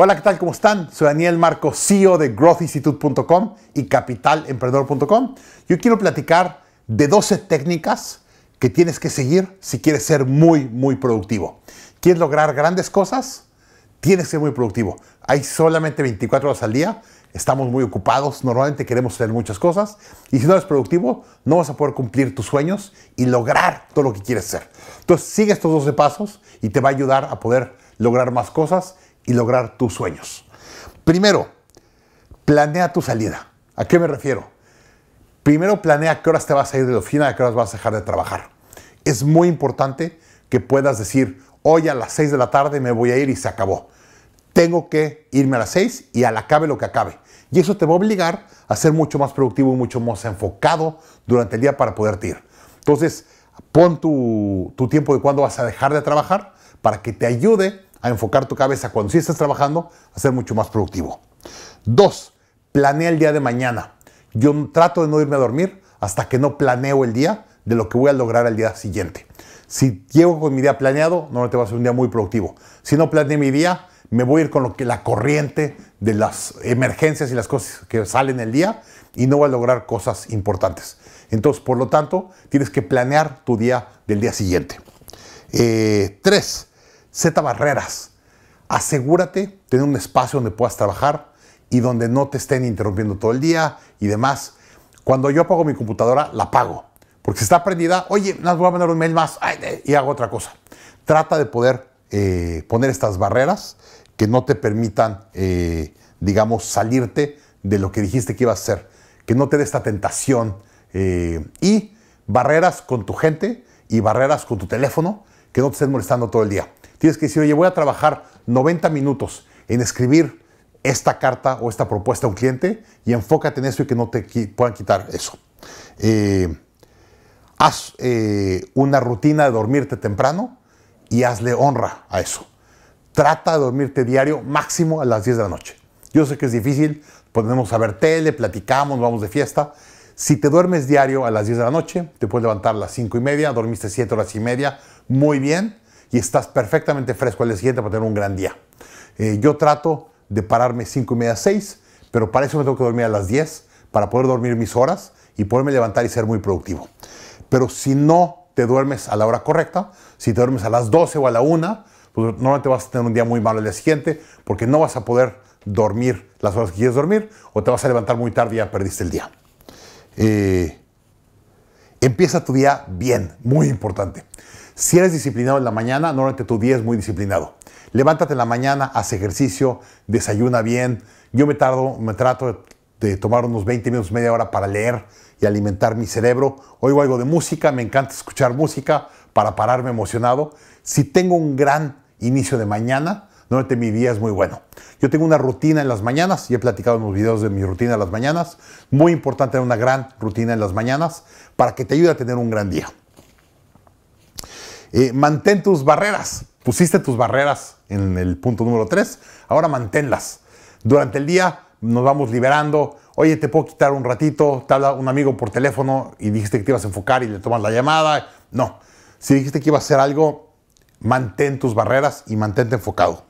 Hola, ¿qué tal? ¿Cómo están? Soy Daniel Marco, CEO de growthinstitute.com y capitalemprendedor.com. Yo quiero platicar de 12 técnicas que tienes que seguir si quieres ser muy, muy productivo. ¿Quieres lograr grandes cosas? Tienes que ser muy productivo. Hay solamente 24 horas al día, estamos muy ocupados, normalmente queremos hacer muchas cosas y si no eres productivo, no vas a poder cumplir tus sueños y lograr todo lo que quieres ser. Entonces sigue estos 12 pasos y te va a ayudar a poder lograr más cosas y lograr tus sueños. Primero, planea tu salida. ¿A qué me refiero? Primero planea qué horas te vas a ir de la oficina, a qué horas vas a dejar de trabajar. Es muy importante que puedas decir, hoy a las 6 de la tarde me voy a ir y se acabó. Tengo que irme a las 6 y al acabe lo que acabe. Y eso te va a obligar a ser mucho más productivo y mucho más enfocado durante el día para poder ir. Entonces, pon tu, tu tiempo de cuándo vas a dejar de trabajar para que te ayude a enfocar tu cabeza cuando sí estás trabajando a ser mucho más productivo. Dos, planea el día de mañana. Yo trato de no irme a dormir hasta que no planeo el día de lo que voy a lograr el día siguiente. Si llego con mi día planeado, no te va a ser un día muy productivo. Si no planeé mi día, me voy a ir con lo que, la corriente de las emergencias y las cosas que salen el día y no voy a lograr cosas importantes. Entonces, por lo tanto, tienes que planear tu día del día siguiente. Eh, tres, Z Barreras. Asegúrate tener un espacio donde puedas trabajar y donde no te estén interrumpiendo todo el día y demás. Cuando yo apago mi computadora, la apago. Porque si está prendida, oye, nos voy a mandar un mail más eh", y hago otra cosa. Trata de poder eh, poner estas barreras que no te permitan, eh, digamos, salirte de lo que dijiste que ibas a hacer. Que no te dé esta tentación. y barreras con tu gente y barreras con tu teléfono que no te estés molestando todo el día. Tienes que decir, oye, voy a trabajar 90 minutos en escribir esta carta o esta propuesta a un cliente y enfócate en eso y que no te puedan quitar eso. Eh, haz eh, una rutina de dormirte temprano y hazle honra a eso. Trata de dormirte diario máximo a las 10 de la noche. Yo sé que es difícil, podemos pues a ver tele, platicamos, vamos de fiesta. Si te duermes diario a las 10 de la noche, te puedes levantar a las 5 y media, dormiste 7 horas y media, muy bien y estás perfectamente fresco al día siguiente para tener un gran día. Eh, yo trato de pararme 5 y media, 6, pero para eso me tengo que dormir a las 10 para poder dormir mis horas y poderme levantar y ser muy productivo. Pero si no te duermes a la hora correcta, si te duermes a las 12 o a la 1, pues normalmente vas a tener un día muy malo al día siguiente porque no vas a poder dormir las horas que quieres dormir o te vas a levantar muy tarde y ya perdiste el día. Eh, empieza tu día bien, muy importante. Si eres disciplinado en la mañana, normalmente tu día es muy disciplinado. Levántate en la mañana, haz ejercicio, desayuna bien. Yo me tardo, me trato de tomar unos 20 minutos, media hora para leer y alimentar mi cerebro. Oigo algo de música, me encanta escuchar música para pararme emocionado. Si tengo un gran inicio de mañana, normalmente mi día es muy bueno. Yo tengo una rutina en las mañanas, y he platicado en los videos de mi rutina en las mañanas. Muy importante tener una gran rutina en las mañanas para que te ayude a tener un gran día. Eh, mantén tus barreras. Pusiste tus barreras en el punto número 3. Ahora manténlas. Durante el día nos vamos liberando. Oye, te puedo quitar un ratito. Te habla un amigo por teléfono y dijiste que te ibas a enfocar y le tomas la llamada. No. Si dijiste que iba a hacer algo, mantén tus barreras y mantente enfocado.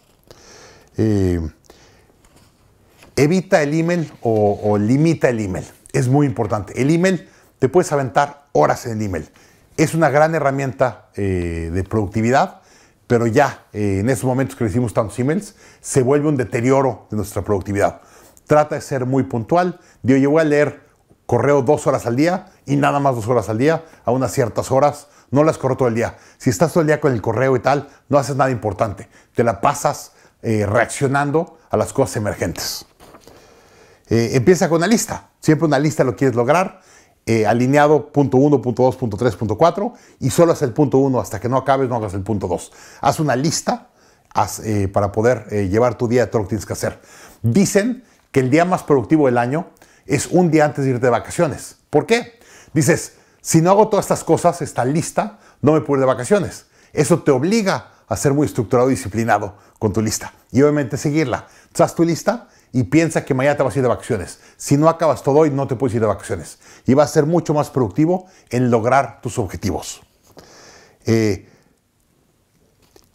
Eh, evita el email o limita el email. Es muy importante. El email, te puedes aventar horas en el email. Es una gran herramienta eh, de productividad, pero ya eh, en esos momentos que recibimos tantos emails, se vuelve un deterioro de nuestra productividad. Trata de ser muy puntual. Digo, yo voy a leer correo dos horas al día y nada más dos horas al día, a unas ciertas horas, no las corro todo el día. Si estás todo el día con el correo y tal, no haces nada importante. Te la pasas eh, reaccionando a las cosas emergentes. empieza con una lista. Siempre una lista lo quieres lograr. Eh, alineado punto 1, punto 2, punto 3, punto 4 y solo haz el punto 1 hasta que no acabes, no hagas el punto 2. Haz una lista eh, para poder eh, llevar tu día de todo lo que tienes que hacer. Dicen que el día más productivo del año es un día antes de irte de vacaciones. ¿Por qué? Dices, si no hago todas estas cosas, esta lista, no me puedo ir de vacaciones. Eso te obliga a ser muy estructurado y disciplinado con tu lista y obviamente seguirla. Entonces, haz tu lista y piensa que mañana te vas a ir de vacaciones. Si no acabas todo hoy, no te puedes ir de vacaciones. Y va a ser mucho más productivo en lograr tus objetivos. Eh,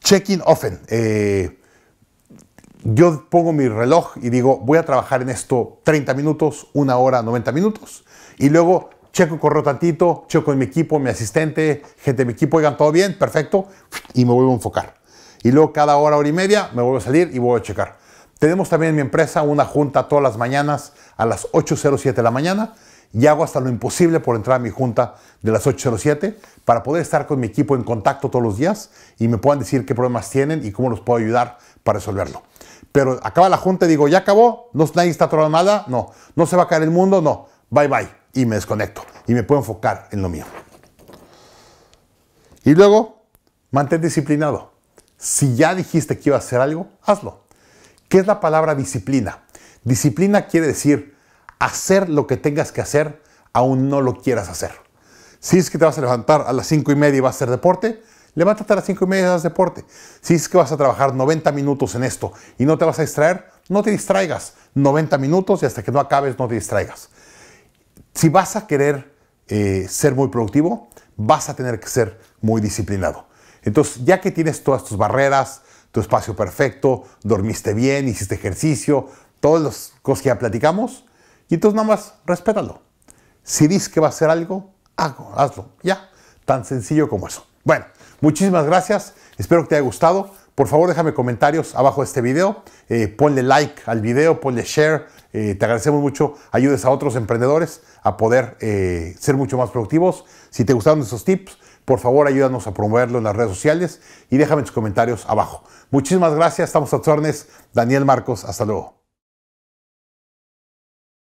Checking often. Eh, yo pongo mi reloj y digo, voy a trabajar en esto 30 minutos, una hora, 90 minutos. Y luego checo correo tantito, checo con mi equipo, mi asistente, gente de mi equipo, oigan, todo bien, perfecto. Y me vuelvo a enfocar. Y luego cada hora, hora y media, me vuelvo a salir y voy a checar. Tenemos también en mi empresa una junta todas las mañanas a las 8.07 de la mañana y hago hasta lo imposible por entrar a mi junta de las 8.07 para poder estar con mi equipo en contacto todos los días y me puedan decir qué problemas tienen y cómo los puedo ayudar para resolverlo. Pero acaba la junta y digo, ya acabó, no nadie está atorado nada, no, no se va a caer el mundo, no, bye bye. Y me desconecto y me puedo enfocar en lo mío. Y luego, mantén disciplinado. Si ya dijiste que iba a hacer algo, hazlo. ¿Qué es la palabra disciplina? Disciplina quiere decir hacer lo que tengas que hacer aún no lo quieras hacer. Si es que te vas a levantar a las cinco y media y vas a hacer deporte, levántate a las cinco y media y deporte. Si es que vas a trabajar 90 minutos en esto y no te vas a distraer, no te distraigas 90 minutos y hasta que no acabes no te distraigas. Si vas a querer eh, ser muy productivo, vas a tener que ser muy disciplinado. Entonces, ya que tienes todas tus barreras, tu espacio perfecto, dormiste bien, hiciste ejercicio, todas las cosas que ya platicamos. Y entonces nada más, respétalo. Si dices que va a hacer algo, hazlo, hazlo, ya. Tan sencillo como eso. Bueno, muchísimas gracias. Espero que te haya gustado. Por favor, déjame comentarios abajo de este video. Eh, ponle like al video, ponle share. Eh, te agradecemos mucho. Ayudes a otros emprendedores a poder eh, ser mucho más productivos. Si te gustaron esos tips, por favor, ayúdanos a promoverlo en las redes sociales y déjame tus comentarios abajo. Muchísimas gracias, estamos a tus órdenes. Daniel Marcos, hasta luego.